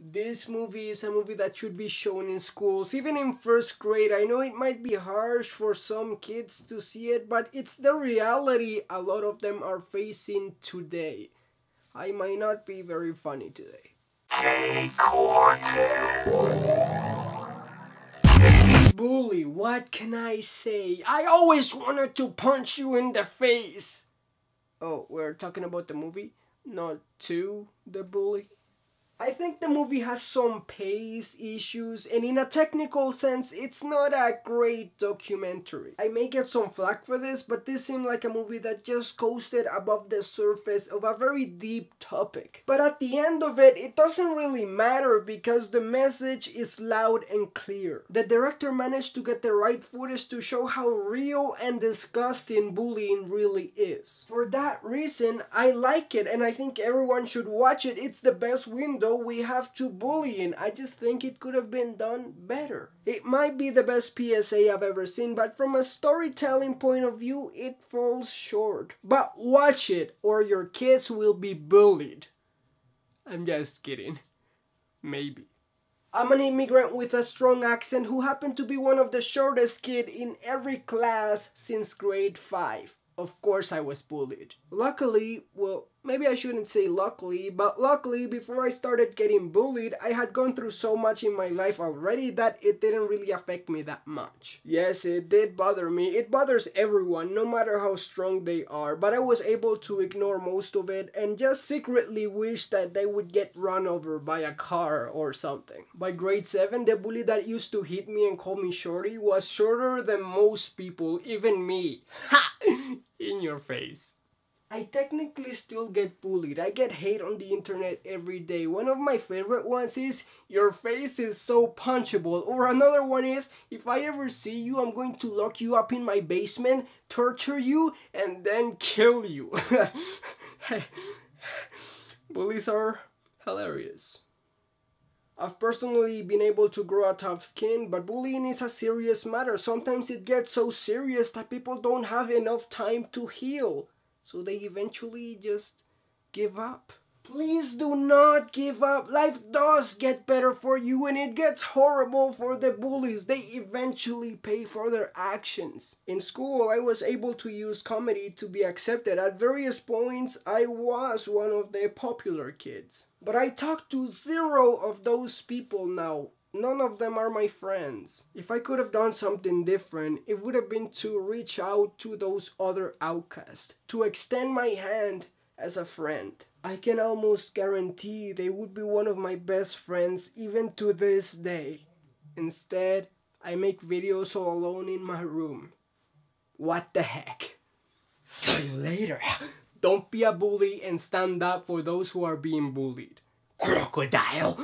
this movie is a movie that should be shown in schools, even in first grade. I know it might be harsh for some kids to see it, but it's the reality a lot of them are facing today. I might not be very funny today. Bully, what can I say? I always wanted to punch you in the face. Oh, we're talking about the movie, not to the bully. I think the movie has some pace issues and in a technical sense it's not a great documentary. I may get some flack for this but this seemed like a movie that just coasted above the surface of a very deep topic. But at the end of it, it doesn't really matter because the message is loud and clear. The director managed to get the right footage to show how real and disgusting bullying really is. For that reason, I like it and I think everyone should watch it. It's the best window so we have to bully, in. I just think it could have been done better. It might be the best PSA I've ever seen, but from a storytelling point of view, it falls short. But watch it, or your kids will be bullied. I'm just kidding. Maybe. I'm an immigrant with a strong accent who happened to be one of the shortest kid in every class since grade 5. Of course I was bullied. Luckily, well, maybe I shouldn't say luckily, but luckily before I started getting bullied, I had gone through so much in my life already that it didn't really affect me that much. Yes, it did bother me. It bothers everyone, no matter how strong they are, but I was able to ignore most of it and just secretly wish that they would get run over by a car or something. By grade 7, the bully that used to hit me and call me shorty was shorter than most people, even me. Ha! in your face. I technically still get bullied. I get hate on the internet every day. One of my favorite ones is, your face is so punchable. Or another one is, if I ever see you, I'm going to lock you up in my basement, torture you, and then kill you. Bullies are hilarious. I've personally been able to grow a tough skin, but bullying is a serious matter. Sometimes it gets so serious that people don't have enough time to heal. So they eventually just give up. Please do not give up. Life does get better for you and it gets horrible for the bullies. They eventually pay for their actions. In school, I was able to use comedy to be accepted. At various points, I was one of the popular kids. But I talk to zero of those people now. None of them are my friends. If I could have done something different, it would have been to reach out to those other outcasts, to extend my hand as a friend. I can almost guarantee they would be one of my best friends even to this day. Instead, I make videos all alone in my room. What the heck? See you later. Don't be a bully and stand up for those who are being bullied. Crocodile!